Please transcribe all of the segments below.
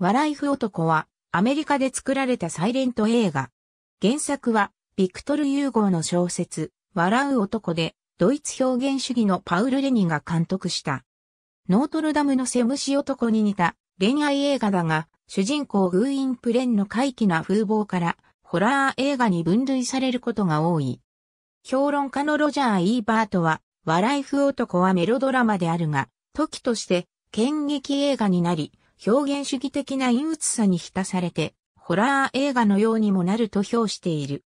ワライフ男は、アメリカで作られたサイレント映画。原作は、ビクトル・ユーゴーの小説、笑う男で、ドイツ表現主義のパウル・レニが監督した。ノートルダムのセムシ男に似た恋愛映画だが、主人公グーイン・プレンの怪奇な風貌から、ホラー映画に分類されることが多い。評論家のロジャー・イーバートは、笑いイ男はメロドラマであるが、時として、剣劇映画になり、表現主義的な陰鬱さに浸されて、ホラー映画のようにもなると評している。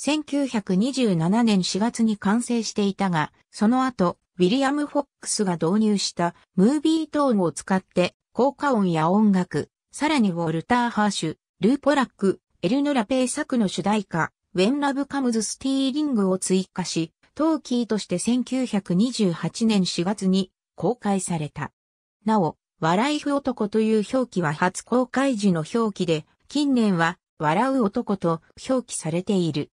1927年4月に完成していたが、その後、ウィリアム・フォックスが導入したムービートーンを使って効果音や音楽、さらにウォルター・ハーシュ、ルー・ポラック、エルノラ・ペイ作の主題歌、ウェン・ラブ・カムズ・スティーリングを追加し、トーキーとして1928年4月に公開された。なお、笑いふ男という表記は初公開時の表記で、近年は、笑う男と表記されている。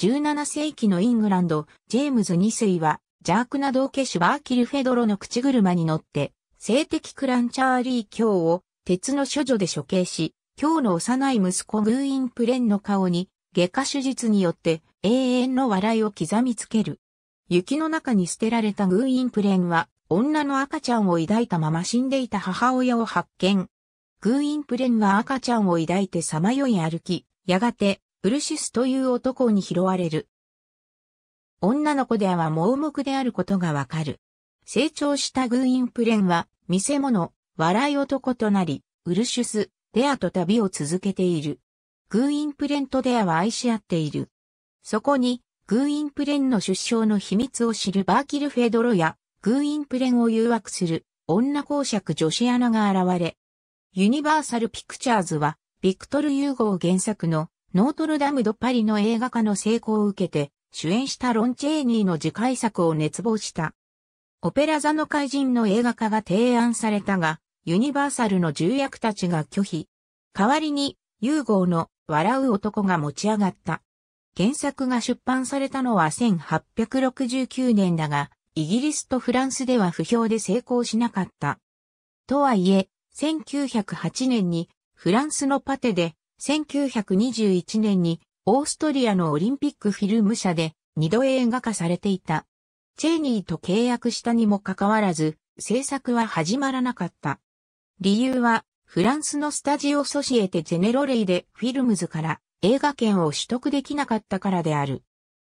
17世紀のイングランド、ジェームズ2世は、邪悪な道化師バーキルフェドロの口車に乗って、性的クランチャーリー卿を鉄の処女で処刑し、卿の幼い息子グーインプレンの顔に外科手術によって永遠の笑いを刻みつける。雪の中に捨てられたグーインプレンは女の赤ちゃんを抱いたまま死んでいた母親を発見。グーインプレンは赤ちゃんを抱いてさまよい歩き、やがて、ウルシスという男に拾われる。女の子では盲目であることがわかる。成長したグーインプレンは、見せ物、笑い男となり、ウルシュス、デアと旅を続けている。グーインプレンとデアは愛し合っている。そこに、グーインプレンの出生の秘密を知るバーキルフェドロやグーインプレンを誘惑する女公爵女子アナが現れ、ユニバーサルピクチャーズは、ビクトル・ユーゴー原作のノートルダム・ド・パリの映画化の成功を受けて、主演したロン・チェーニーの次回作を熱望した。オペラ座の怪人の映画化が提案されたが、ユニバーサルの重役たちが拒否。代わりに、ユーゴーの笑う男が持ち上がった。原作が出版されたのは1869年だが、イギリスとフランスでは不評で成功しなかった。とはいえ、1908年にフランスのパテで、1921年にオーストリアのオリンピックフィルム社で二度映画化されていた。チェーニーと契約したにもかかわらず、制作は始まらなかった。理由は、フランスのスタジオソシエテ・ゼネロレイでフィルムズから映画権を取得できなかったからである。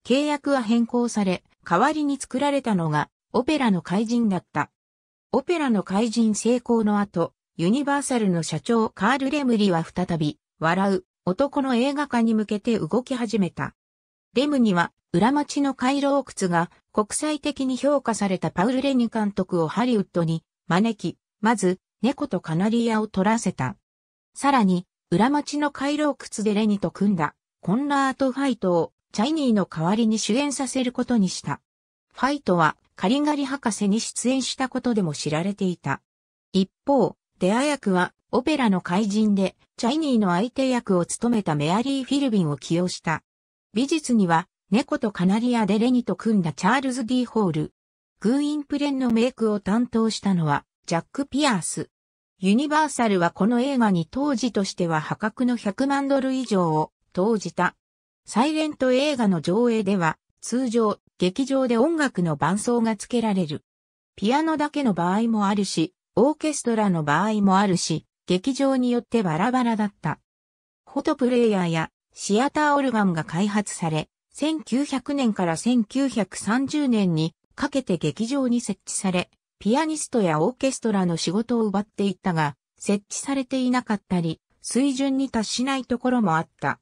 契約は変更され、代わりに作られたのが、オペラの怪人だった。オペラの怪人成功の後、ユニバーサルの社長カール・レムリは再び、笑う、男の映画化に向けて動き始めた。レムには、裏町の回廊窟が国際的に評価されたパウル・レニ監督をハリウッドに招き、まず、猫とカナリアを撮らせた。さらに、裏町の回廊窟でレニと組んだ、コンラート・ファイトをチャイニーの代わりに主演させることにした。ファイトは、カリガリ博士に出演したことでも知られていた。一方、デア役は、オペラの怪人で、チャイニーの相手役を務めたメアリー・フィルビンを起用した。美術には、猫とカナリアでレニと組んだチャールズ・ディ・ホール。グーインプレンのメイクを担当したのは、ジャック・ピアース。ユニバーサルはこの映画に当時としては破格の100万ドル以上を投じた。サイレント映画の上映では、通常、劇場で音楽の伴奏が付けられる。ピアノだけの場合もあるし、オーケストラの場合もあるし、劇場によってバラバラだった。フォトプレイヤーやシアターオルガンが開発され、1900年から1930年にかけて劇場に設置され、ピアニストやオーケストラの仕事を奪っていったが、設置されていなかったり、水準に達しないところもあった。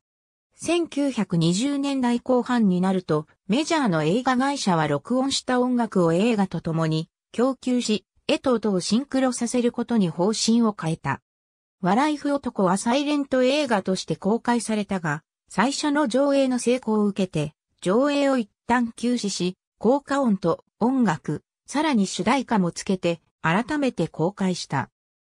1920年代後半になると、メジャーの映画会社は録音した音楽を映画と共に供給し、絵と音をシンクロさせることに方針を変えた。笑いふ男はサイレント映画として公開されたが、最初の上映の成功を受けて、上映を一旦休止し、効果音と音楽、さらに主題歌もつけて、改めて公開した。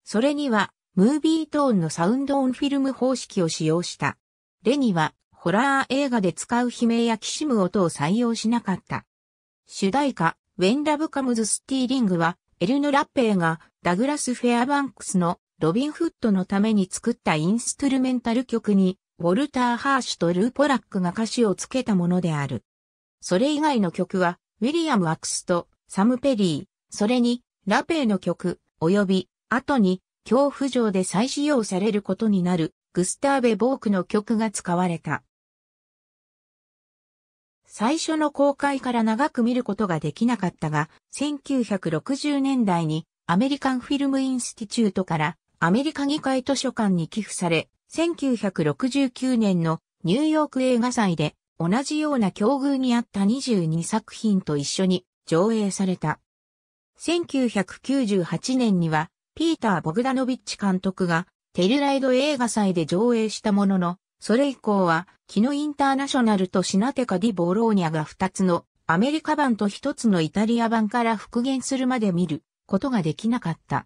それには、ムービートーンのサウンドオンフィルム方式を使用した。レニは、ホラー映画で使う悲鳴やきしむ音を採用しなかった。主題歌、When Love Comes Stealing は、エルヌ・ラッペーがダグラス・フェアバンクスのロビン・フットのために作ったインストゥルメンタル曲に、ウォルター・ハーシュとルー・ポラックが歌詞をつけたものである。それ以外の曲は、ウィリアム・アクスとサム・ペリー、それに、ラペイの曲、及び、後に、恐怖上で再使用されることになるグスターベ・ボークの曲が使われた。最初の公開から長く見ることができなかったが、1960年代にアメリカンフィルムインスティチュートからアメリカ議会図書館に寄付され、1969年のニューヨーク映画祭で同じような境遇にあった22作品と一緒に上映された。1998年にはピーター・ボグダノビッチ監督がテルライド映画祭で上映したものの、それ以降は、キノインターナショナルとシナテカ・ディ・ボローニャが2つのアメリカ版と1つのイタリア版から復元するまで見ることができなかった。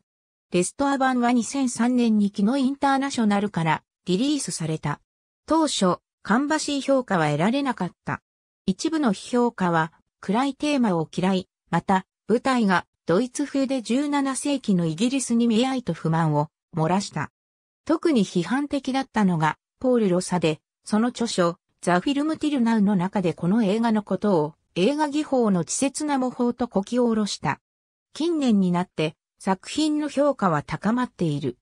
レストア版は2003年にキノインターナショナルからリリースされた。当初、ばしい評価は得られなかった。一部の評価は、暗いテーマを嫌い、また、舞台がドイツ風で17世紀のイギリスに見合いと不満を漏らした。特に批判的だったのが、ポール・ロサで、その著書、ザ・フィルム・ティル・ナウの中でこの映画のことを、映画技法の稚拙な模倣とこき下ろした。近年になって、作品の評価は高まっている。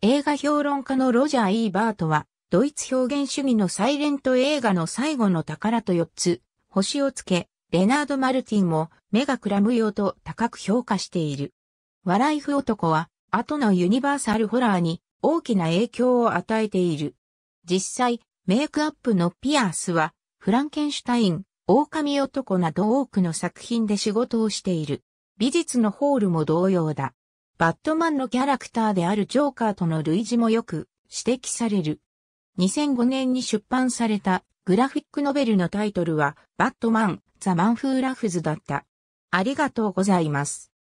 映画評論家のロジャー・イーバートは、ドイツ表現主義のサイレント映画の最後の宝と4つ、星をつけ、レナード・マルティンも目がくらむようと高く評価している。笑いふ男は、後のユニバーサルホラーに大きな影響を与えている。実際、メイクアップのピアースは、フランケンシュタイン、狼男など多くの作品で仕事をしている。美術のホールも同様だ。バットマンのキャラクターであるジョーカーとの類似もよく指摘される。2005年に出版されたグラフィックノベルのタイトルは、バットマン、ザ・マンフー・ラフズだった。ありがとうございます。